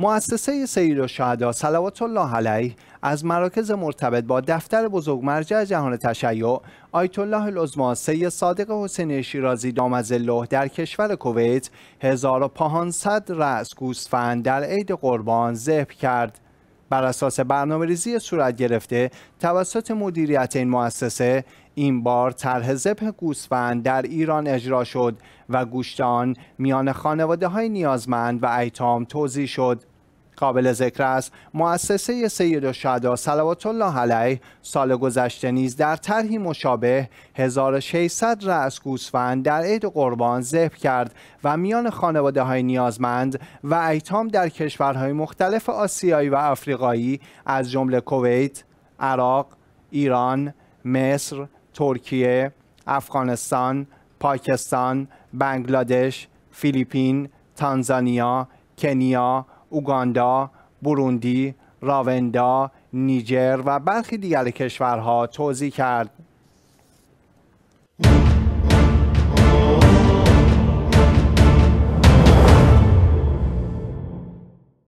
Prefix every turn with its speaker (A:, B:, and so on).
A: مؤسسه و شهدا صلوات الله علیه از مراکز مرتبط با دفتر بزرگ مرجع جهان تشیع آیت الله العظما سید صادق حسین شیرازی دامز الله در کشور کویت 1500 رأس گوسفند در عید قربان ذبح کرد بر اساس برنامه ریزی صورت گرفته توسط مدیریت این مؤسسه این بار طرح ذبح گوسفند در ایران اجرا شد و گوشتان میان خانواده های نیازمند و ایتام توضیح شد قابل ذکر است مؤسسه سید و شادا صلوات الله علیه سال گذشته نیز در طرحی مشابه 1600 رأس گوسفند در عید قربان ذبح کرد و میان خانواده های نیازمند و ایتام در کشورهای مختلف آسیایی و آفریقایی از جمله کویت، عراق، ایران، مصر، ترکیه، افغانستان، پاکستان، بنگلادش، فیلیپین، تانزانیا، کنیا، اوگاندا، بروندی، راوندا، نیجر و برخی دیگر کشورها توضیح کرد.